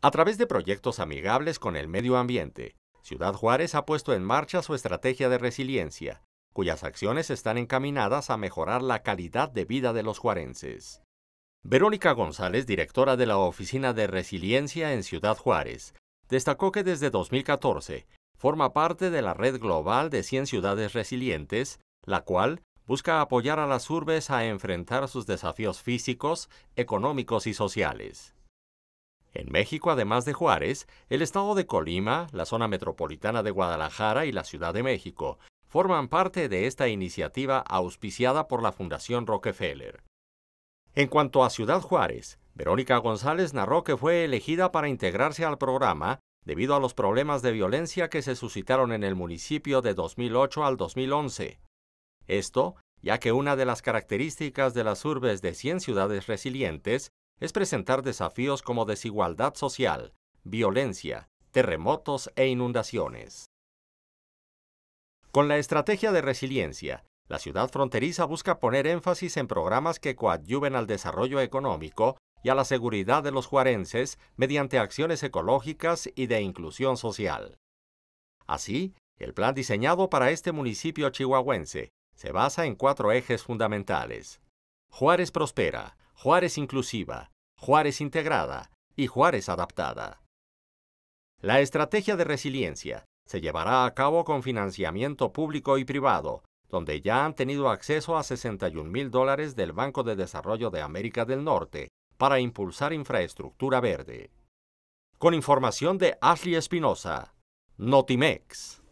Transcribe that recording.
A través de proyectos amigables con el medio ambiente, Ciudad Juárez ha puesto en marcha su estrategia de resiliencia, cuyas acciones están encaminadas a mejorar la calidad de vida de los juarenses. Verónica González, directora de la Oficina de Resiliencia en Ciudad Juárez, destacó que desde 2014 forma parte de la Red Global de 100 Ciudades Resilientes, la cual busca apoyar a las urbes a enfrentar sus desafíos físicos, económicos y sociales. En México, además de Juárez, el estado de Colima, la zona metropolitana de Guadalajara y la Ciudad de México forman parte de esta iniciativa auspiciada por la Fundación Rockefeller. En cuanto a Ciudad Juárez, Verónica González narró que fue elegida para integrarse al programa debido a los problemas de violencia que se suscitaron en el municipio de 2008 al 2011. Esto, ya que una de las características de las urbes de 100 ciudades resilientes es presentar desafíos como desigualdad social, violencia, terremotos e inundaciones. Con la estrategia de resiliencia, la ciudad fronteriza busca poner énfasis en programas que coadyuven al desarrollo económico y a la seguridad de los juarenses mediante acciones ecológicas y de inclusión social. Así, el plan diseñado para este municipio chihuahuense se basa en cuatro ejes fundamentales. Juárez prospera, Juárez Inclusiva, Juárez Integrada y Juárez Adaptada. La estrategia de resiliencia se llevará a cabo con financiamiento público y privado, donde ya han tenido acceso a 61 mil dólares del Banco de Desarrollo de América del Norte para impulsar infraestructura verde. Con información de Ashley Espinosa, Notimex.